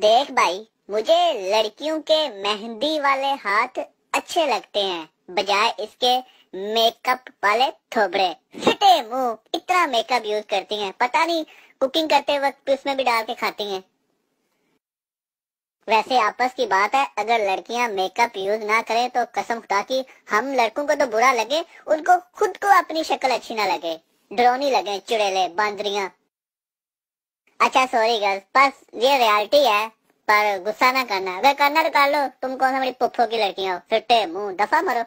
देख भाई मुझे लड़कियों के मेहंदी वाले हाथ अच्छे लगते हैं बजाय इसके मेकअप वाले थोबरे फिटे मुंह इतना मेकअप यूज करती हैं पता नहीं कुकिंग करते वक्त उसमें भी डाल के खाती हैं वैसे आपस की बात है अगर लड़कियां मेकअप यूज ना करें तो कसम खुदा की हम लड़कों को तो बुरा लगे उनको खुद को अपनी शक्ल अच्छी ना लगे ड्रोनी लगे चुड़ेले बांदरिया अच्छा सॉरी गर्ल्स बस ये रियलिटी है पर गुस्सा ना करना अगर करना तो कर लो तुम कौन सा मेरी पुप्फो की लड़कियां हो फिर मुंह दफा मरो